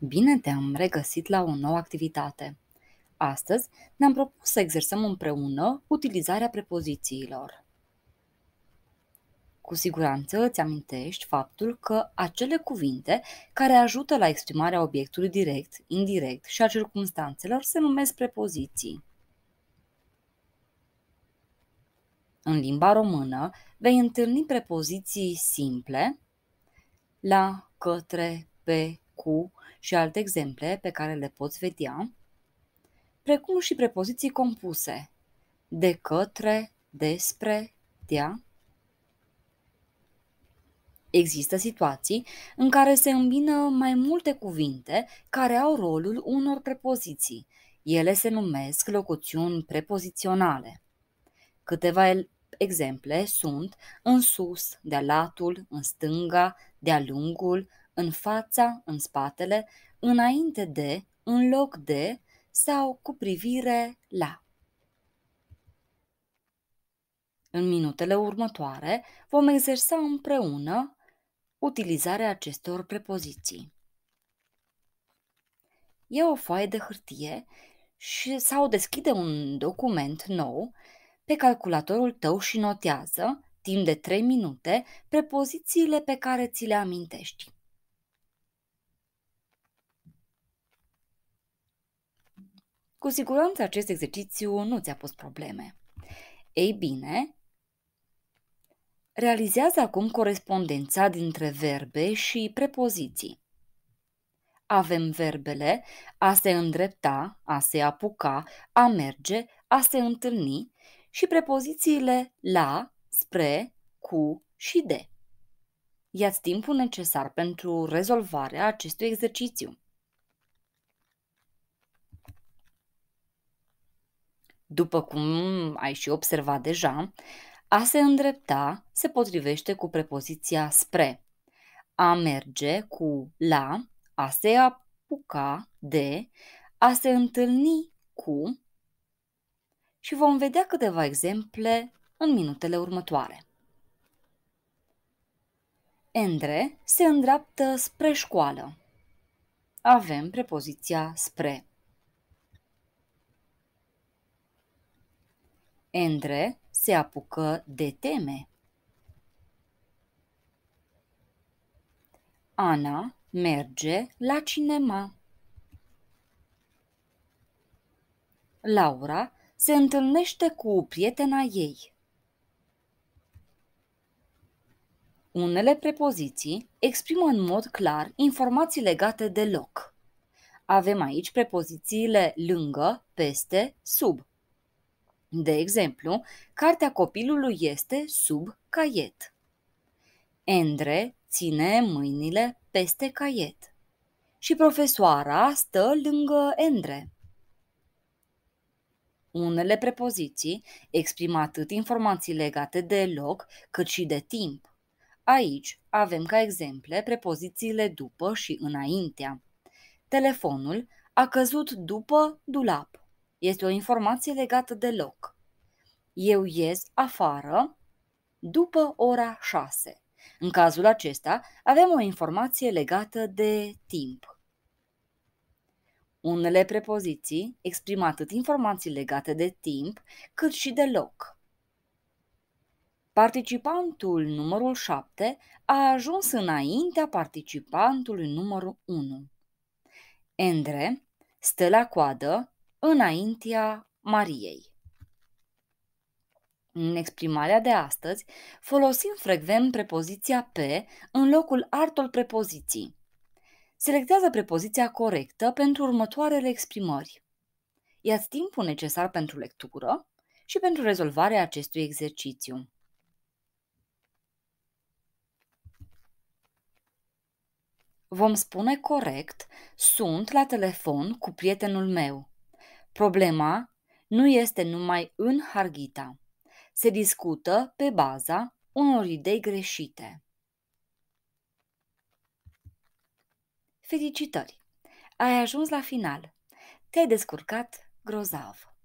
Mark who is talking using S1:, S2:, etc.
S1: Bine te-am regăsit la o nouă activitate. Astăzi ne-am propus să exersăm împreună utilizarea prepozițiilor. Cu siguranță îți amintești faptul că acele cuvinte care ajută la exprimarea obiectului direct, indirect și a circumstanțelor se numesc prepoziții. În limba română vei întâlni prepoziții simple la, către, pe, cu și alte exemple pe care le poți vedea, precum și prepoziții compuse de către, despre, dea. Există situații în care se îmbină mai multe cuvinte care au rolul unor prepoziții. Ele se numesc locuțiuni prepoziționale. Câteva exemple sunt în sus, de-a latul, în stânga, de-a lungul, în fața, în spatele, înainte de, în loc de sau cu privire la. În minutele următoare vom exersa împreună utilizarea acestor prepoziții. Ia o foaie de hârtie și, sau deschide un document nou pe calculatorul tău și notează, timp de 3 minute, prepozițiile pe care ți le amintești. Cu siguranță acest exercițiu nu ți-a pus probleme. Ei bine, realizează acum corespondența dintre verbe și prepoziții. Avem verbele a se îndrepta, a se apuca, a merge, a se întâlni și prepozițiile la, spre, cu și de. Iați timpul necesar pentru rezolvarea acestui exercițiu. După cum ai și observat deja, a se îndrepta se potrivește cu prepoziția spre. A merge cu la, a se apuca de, a se întâlni cu și vom vedea câteva exemple în minutele următoare. Endre se îndreaptă spre școală. Avem prepoziția spre. Endre se apucă de teme. Ana merge la cinema. Laura se întâlnește cu prietena ei. Unele prepoziții exprimă în mod clar informații legate de loc. Avem aici prepozițiile lângă, peste, sub. De exemplu, cartea copilului este sub caiet. Endre ține mâinile peste caiet și profesoara stă lângă Endre. Unele prepoziții exprimă atât informații legate de loc cât și de timp. Aici avem ca exemple prepozițiile după și înaintea. Telefonul a căzut după dulap. Este o informație legată de loc. Eu ies afară după ora 6. În cazul acesta avem o informație legată de timp. Unele prepoziții exprimă atât informații legate de timp, cât și de loc. Participantul numărul 7 a ajuns înaintea participantului numărul 1. Endre stă la coadă înaintea Mariei. În exprimarea de astăzi folosim frecvent prepoziția pe în locul altor prepoziții. Selectează prepoziția corectă pentru următoarele exprimări. Iați timpul necesar pentru lectură și pentru rezolvarea acestui exercițiu. Vom spune corect, sunt la telefon cu prietenul meu. Problema nu este numai în Harghita. Se discută pe baza unor idei greșite. Felicitări! Ai ajuns la final. Te-ai descurcat grozav.